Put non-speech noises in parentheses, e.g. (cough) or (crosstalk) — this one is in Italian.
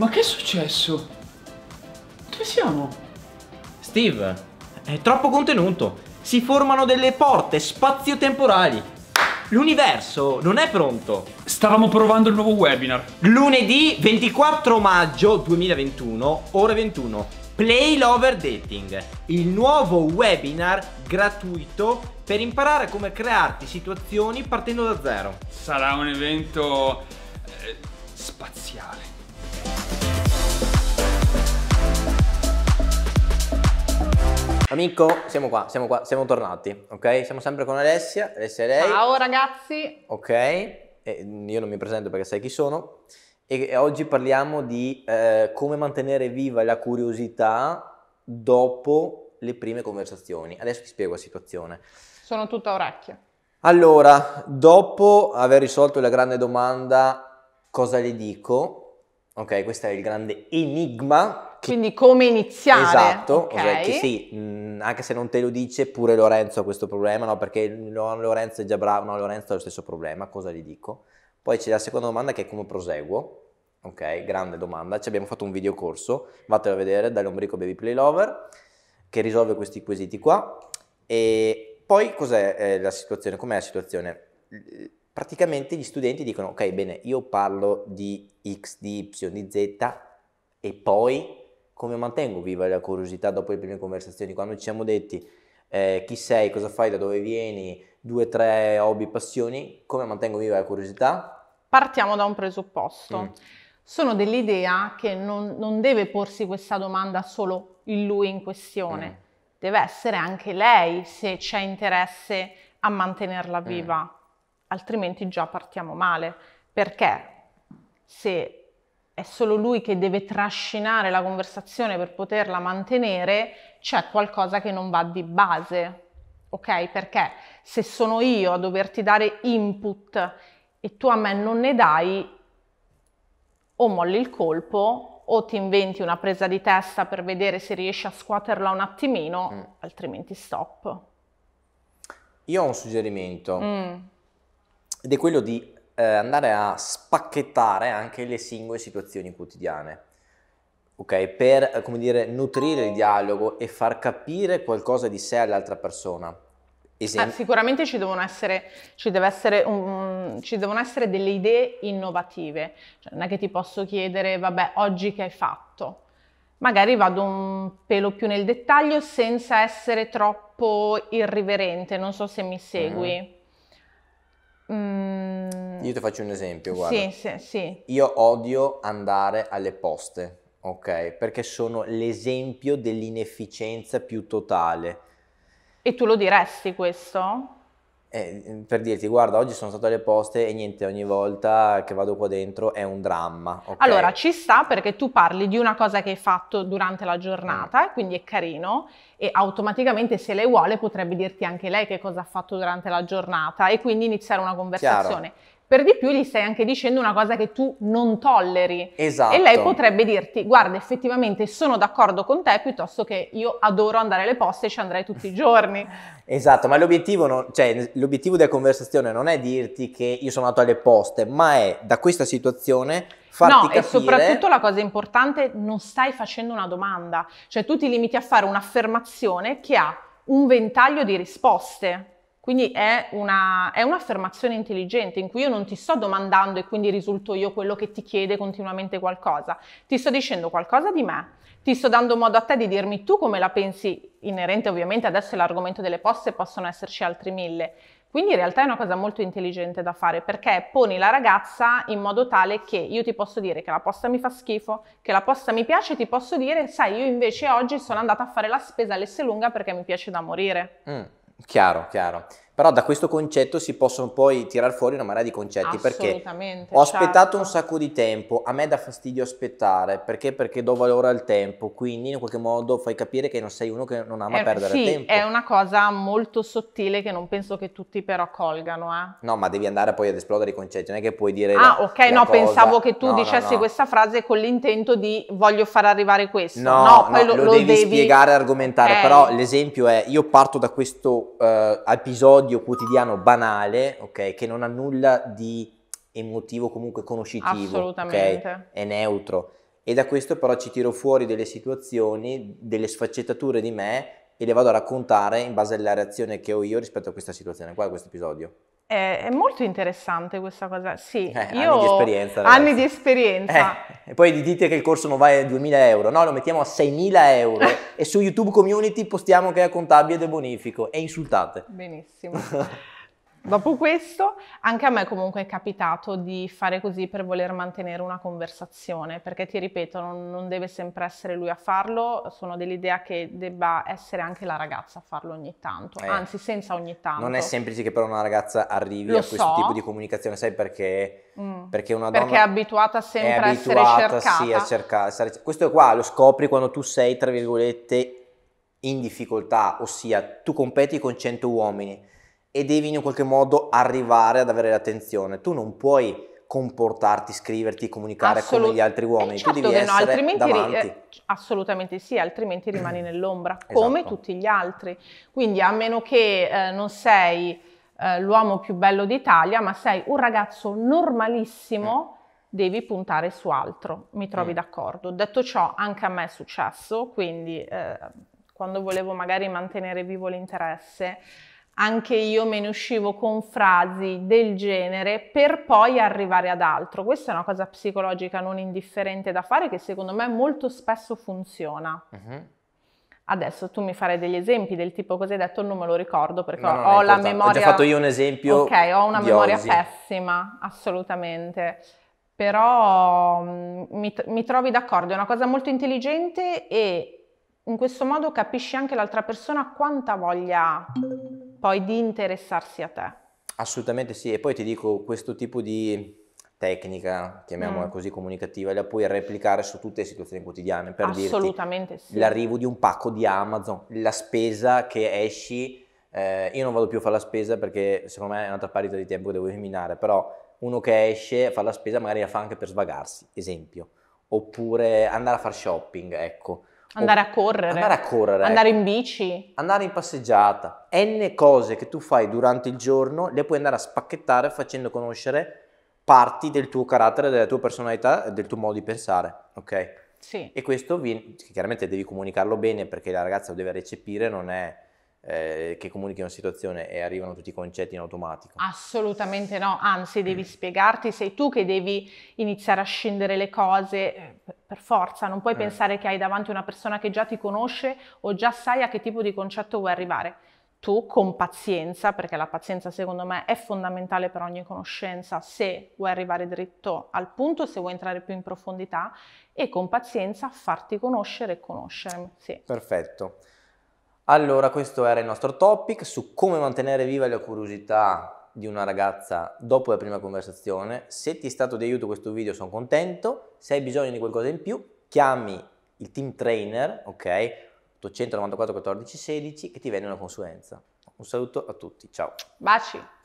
Ma che è successo? Dove siamo? Steve, è troppo contenuto. Si formano delle porte spazio-temporali. L'universo non è pronto. Stavamo provando il nuovo webinar. Lunedì 24 maggio 2021, ore 21. Play Lover Dating, il nuovo webinar gratuito per imparare come crearti situazioni partendo da zero. Sarà un evento eh, spaziale. Amico, siamo qua, siamo qua, siamo tornati, ok? Siamo sempre con Alessia, Alessia e lei. Ciao ragazzi! Ok, e io non mi presento perché sai chi sono. E oggi parliamo di eh, come mantenere viva la curiosità dopo le prime conversazioni. Adesso ti spiego la situazione. Sono tutta orecchia. Allora, dopo aver risolto la grande domanda cosa le dico, Ok, questo è il grande enigma. Che... Quindi come iniziare. Esatto, okay. Cioè che sì, mh, mm, anche se non te lo dice, pure Lorenzo ha questo problema, no? Perché no, Lorenzo è già bravo, no, Lorenzo ha lo stesso problema, cosa gli dico? Poi c'è la seconda domanda che è come proseguo. Ok, grande domanda. Ci abbiamo fatto un video corso, vatelo a vedere, dall'ombrico Baby Play Lover, che risolve questi quesiti qua. E poi cos'è eh, la situazione? Com'è la situazione? praticamente gli studenti dicono ok bene io parlo di x, di y, di z e poi come mantengo viva la curiosità dopo le prime conversazioni quando ci siamo detti eh, chi sei, cosa fai, da dove vieni, due, tre hobby, passioni, come mantengo viva la curiosità? Partiamo da un presupposto. Mm. Sono dell'idea che non, non, deve porsi questa domanda solo il lui in questione, mm. deve essere anche lei se c'è interesse a mantenerla mm. viva. Mm altrimenti già partiamo male, perché se è solo lui che deve trascinare la conversazione per poterla mantenere, c'è qualcosa che non va di base, ok? Perché se sono io a doverti dare input e tu a me non ne dai, o molli il colpo o ti inventi una presa di testa per vedere se riesci a scuoterla un attimino, mm. altrimenti stop. Io ho un suggerimento. Mm ed è quello di eh, andare a spacchettare anche le singole situazioni quotidiane. Okay, per eh, dire, nutrire il dialogo e far capire qualcosa di sé all'altra persona. Esem- eh, sicuramente ci devono, essere, ci, essere un, ci devono essere, delle idee innovative, cioè, non è che ti posso chiedere, vabbè, oggi che hai fatto? Magari vado un pelo più nel dettaglio senza essere troppo irriverente, non so se mi segui. Mm. Mm. Io ti faccio un esempio, guarda. Sì, sì, sì. Io odio andare alle poste, ok? Perché sono l'esempio dell'inefficienza più totale. E tu lo diresti questo? Eh, mm, per dirti, guarda, oggi sono stato alle poste e niente, ogni volta che vado qua dentro è un dramma. Okay? Allora, ci sta perché tu parli di una cosa che hai fatto durante la giornata, mm. quindi è carino, e automaticamente se lei vuole potrebbe dirti anche lei che cosa ha fatto durante la giornata e quindi iniziare una conversazione. Chiaro per di più gli stai anche dicendo una cosa che tu non tolleri. Esatto. E lei esatto. potrebbe dirti, guarda, effettivamente sono d'accordo con te piuttosto che io adoro andare alle poste e ci andrei tutti i giorni. (laughs) esatto, ma l'obiettivo, non, cioè, l'obiettivo della conversazione non è dirti che io sono andato alle poste, ma è da questa situazione farti no, capire... e soprattutto la cosa importante, non stai facendo una domanda. Cioè tu ti limiti a fare un'affermazione che ha un ventaglio di risposte. Quindi è, una, è, un'affermazione intelligente in cui io non ti sto domandando e quindi risulto io quello che ti chiede continuamente qualcosa, ti sto dicendo qualcosa di me, ti sto dando modo a te di dirmi tu come la pensi, inerente ovviamente adesso è l'argomento delle poste, possono esserci altri mille. Quindi in realtà è una cosa molto intelligente da fare perché poni la ragazza in modo tale che io ti posso dire che la posta mi fa schifo, che la posta mi piace, ti posso dire, sai, io invece oggi sono andata a fare la spesa lunga perché mi piace da morire. Mm. Chiaro, chiaro. Però da questo concetto si possono poi tirare fuori una marea di concetti, perché ho aspettato certo. un sacco di tempo, a me dà fastidio aspettare, perché? Perché do valore al tempo, quindi in qualche modo fai capire che non sei uno che non ama eh, perdere sì, tempo. è una cosa molto sottile che non penso che tutti però colgano, eh. No, ma devi andare poi ad esplodere i concetti, non è che puoi dire Ah, la, ok, la no, cosa. pensavo che tu no, dicessi no, no. questa frase con l'intento di voglio far arrivare questo. No, no, lo, lo, devi, devi... spiegare, argomentare, eh. però l'esempio è io parto da questo uh, episodio odio quotidiano banale, ok, che non ha nulla di emotivo comunque conoscitivo, Assolutamente. Okay? È neutro. E da questo però ci tiro fuori delle situazioni, delle sfaccettature di me e le vado a raccontare in base alla reazione che ho io rispetto a questa situazione qua, a questo episodio. È, è molto interessante questa cosa, sì. Eh, io anni di esperienza. Ragazzi. Anni di esperienza. Eh, e poi dite che il corso non vale 2.000 euro, no, lo mettiamo a 6.000 euro (laughs) e su YouTube Community postiamo che è contabile del bonifico e insultate. Benissimo. (laughs) Dopo questo, anche a me comunque è capitato di fare così per voler mantenere una conversazione, perché ti ripeto, non, non deve sempre essere lui a farlo, sono dell'idea che debba essere anche la ragazza a farlo ogni tanto, eh, anzi senza ogni tanto. Non è semplice che però una ragazza arrivi Lo a questo so. tipo di comunicazione, sai perché? Mm. Perché una donna perché è abituata sempre è abituata, a essere cercata. Sì, a cercare. Questo è qua, lo scopri quando tu sei, tra virgolette, in difficoltà, ossia tu competi con 100 uomini e devi in qualche modo arrivare ad avere l'attenzione. Tu non puoi comportarti, scriverti, comunicare Assolut- come gli altri eh, uomini, certo tu devi no, altrimenti eh, assolutamente sì, altrimenti rimani (clears throat) nell'ombra, esatto. come tutti gli altri. Quindi a meno che eh, non sei eh, l'uomo più bello d'Italia, ma sei un ragazzo normalissimo, mm. devi puntare su altro, mi trovi mm. d'accordo. Detto ciò, anche a me è successo, quindi eh, quando volevo magari mantenere vivo l'interesse, anche io me ne uscivo con frasi del genere per poi arrivare ad altro. Questa è una cosa psicologica non indifferente da fare che secondo me molto spesso funziona. Uh-huh. Adesso tu mi farai degli esempi del tipo cosa hai detto, non me lo ricordo perché no, ho la memoria... Ho già fatto io un esempio. Ok, ho una memoria oggi. pessima, assolutamente però mm, mi, mi, trovi d'accordo, è una cosa molto intelligente e in questo modo capisci anche l'altra persona quanta voglia ha poi di interessarsi a te. Assolutamente sì, e poi ti dico, questo tipo di tecnica, chiamiamola mm. così, comunicativa, la puoi replicare su tutte le situazioni quotidiane. Per dire Assolutamente dirti, sì. L'arrivo di un pacco di Amazon, la spesa che esci, eh, io non vado più a fare la spesa perché secondo me è un'altra parità di tempo che devo eliminare, però uno che esce fa la spesa magari la fa anche per svagarsi, esempio, oppure andare a fare shopping, ecco. Andare a correre. Andare a correre. Andare ecco. in bici. Andare in passeggiata. N cose che tu fai durante il giorno le puoi andare a spacchettare facendo conoscere parti del tuo carattere, della tua personalità del tuo modo di pensare, ok? Sì. E questo chiaramente devi comunicarlo bene perché la ragazza lo deve recepire, non è eh, che comunichi una situazione e arrivano tutti i concetti in automatico. Assolutamente no, anzi mm. devi spiegarti, sei tu che devi iniziare a scendere le cose eh, per forza, non puoi mm. pensare che hai davanti una persona che già ti conosce o già sai a che tipo di concetto vuoi arrivare. Tu con pazienza, perché la pazienza secondo me è fondamentale per ogni conoscenza, se vuoi arrivare dritto al punto, se vuoi entrare più in profondità e con pazienza farti conoscere e conoscere. Sì. Perfetto. Allora, questo era il nostro topic su come mantenere viva la curiosità di una ragazza dopo la prima conversazione. Se ti è stato di aiuto questo video sono contento, se hai bisogno di qualcosa in più chiami il team trainer, ok? 894 14 16 che ti vende una consulenza. Un saluto a tutti, ciao. Baci.